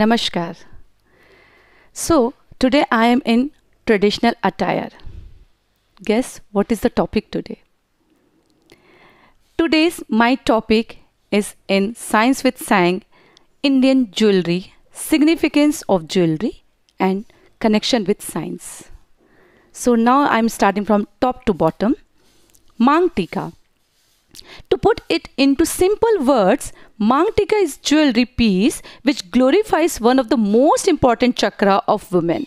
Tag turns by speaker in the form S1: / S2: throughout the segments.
S1: Namaskar. So, today I am in traditional attire. Guess what is the topic today? Today's my topic is in Science with Sang Indian Jewelry, Significance of Jewelry and Connection with Science. So, now I am starting from top to bottom. Mang Tika. To put it into simple words, Mangtika is jewelry piece which glorifies one of the most important chakra of women.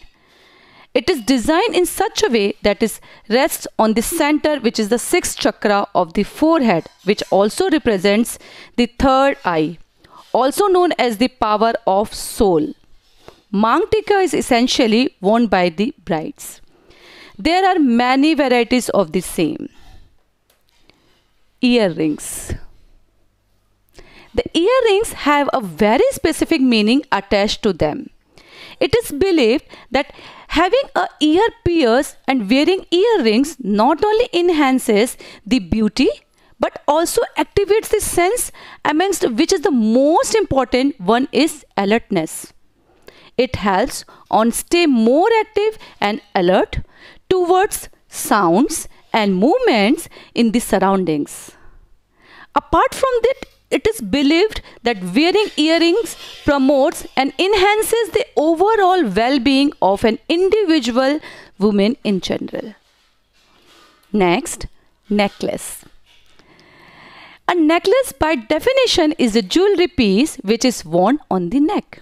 S1: It is designed in such a way that it rests on the center which is the sixth chakra of the forehead which also represents the third eye also known as the power of soul. Mangtika is essentially worn by the brides. There are many varieties of the same. Earrings the earrings have a very specific meaning attached to them. It is believed that having a ear pierce and wearing earrings not only enhances the beauty but also activates the sense amongst which is the most important one is alertness. It helps on stay more active and alert towards sounds and movements in the surroundings. Apart from that, it is believed that wearing earrings promotes and enhances the overall well-being of an individual woman in general. Next, necklace. A necklace by definition is a jewelry piece which is worn on the neck.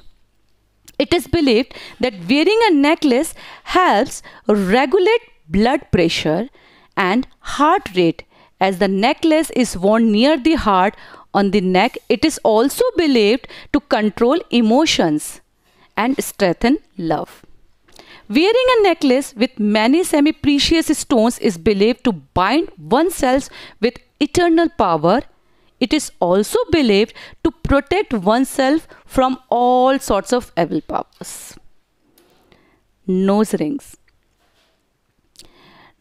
S1: It is believed that wearing a necklace helps regulate blood pressure and heart rate as the necklace is worn near the heart on the neck, it is also believed to control emotions and strengthen love. Wearing a necklace with many semi precious stones is believed to bind oneself with eternal power. It is also believed to protect oneself from all sorts of evil powers. Nose rings.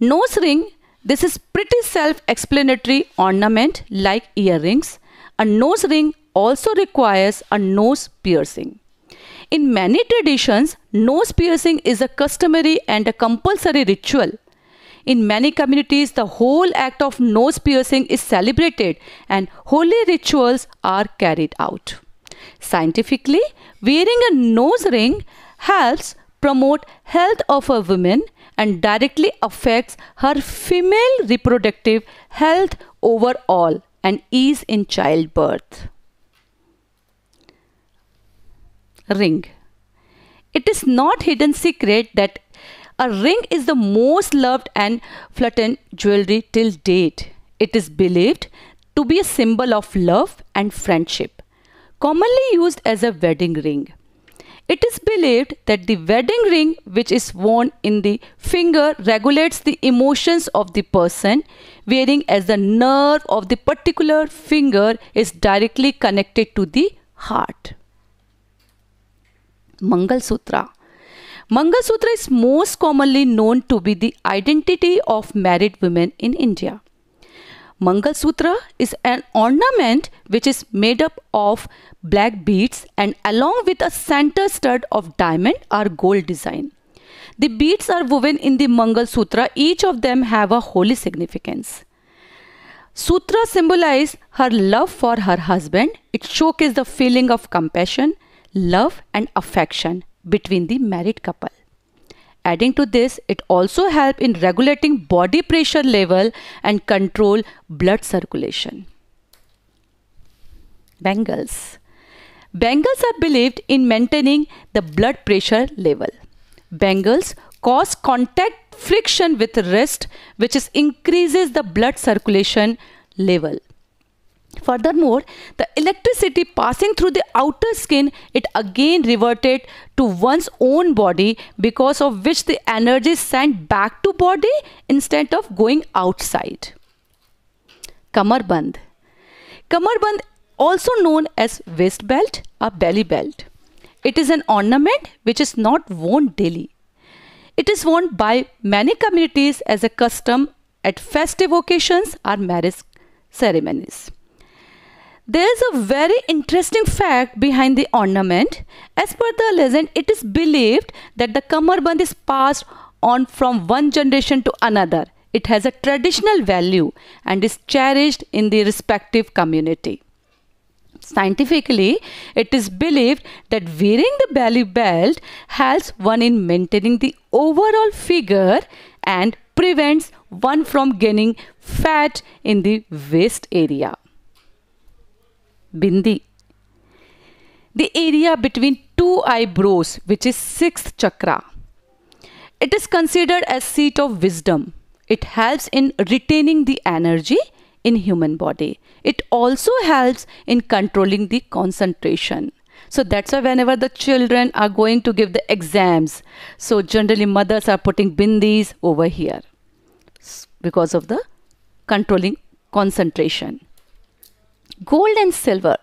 S1: Nose ring, this is pretty self explanatory ornament like earrings a nose ring also requires a nose piercing. In many traditions, nose piercing is a customary and a compulsory ritual. In many communities, the whole act of nose piercing is celebrated and holy rituals are carried out. Scientifically, wearing a nose ring helps promote health of a woman and directly affects her female reproductive health overall and ease in childbirth. Ring. It is not hidden secret that a ring is the most loved and flattened jewelry till date. It is believed to be a symbol of love and friendship, commonly used as a wedding ring. It is believed that the wedding ring, which is worn in the finger, regulates the emotions of the person Varying as the nerve of the particular finger is directly connected to the heart. Mangal Sutra Mangal Sutra is most commonly known to be the identity of married women in India. Mangal Sutra is an ornament which is made up of black beads and along with a center stud of diamond or gold design. The beads are woven in the Mangal Sutra. Each of them have a holy significance. Sutra symbolize her love for her husband. It showcases the feeling of compassion, love and affection between the married couple. Adding to this, it also help in regulating body pressure level and control blood circulation. Bengals. Bengals are believed in maintaining the blood pressure level bangles cause contact friction with wrist which is increases the blood circulation level. Furthermore, the electricity passing through the outer skin, it again reverted to one's own body because of which the energy is sent back to body instead of going outside. Kamarband. Kamarband also known as waist belt or belly belt. It is an ornament which is not worn daily. It is worn by many communities as a custom at festive occasions or marriage ceremonies. There is a very interesting fact behind the ornament. As per the legend, it is believed that the kamarband is passed on from one generation to another. It has a traditional value and is cherished in the respective community. Scientifically, it is believed that wearing the belly belt helps one in maintaining the overall figure and prevents one from gaining fat in the waist area. Bindi the area between two eyebrows which is sixth chakra it is considered as seat of wisdom it helps in retaining the energy in human body. It also helps in controlling the concentration. So that's why whenever the children are going to give the exams, so generally mothers are putting bindis over here because of the controlling concentration. Gold and silver.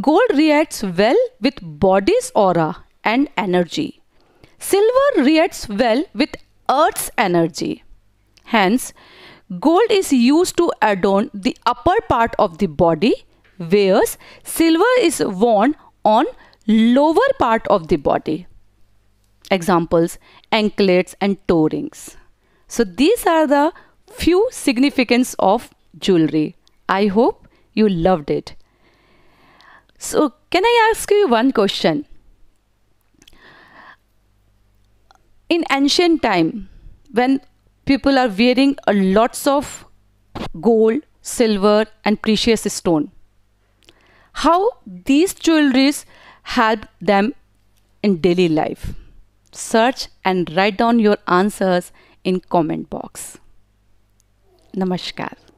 S1: Gold reacts well with body's aura and energy. Silver reacts well with earth's energy. Hence, Gold is used to adorn the upper part of the body whereas silver is worn on lower part of the body. Examples anklets and toe rings. So these are the few significance of jewelry. I hope you loved it. So can I ask you one question? In ancient time when people are wearing a lots of gold, silver and precious stone. How these jewelries help them in daily life. Search and write down your answers in comment box. Namaskar.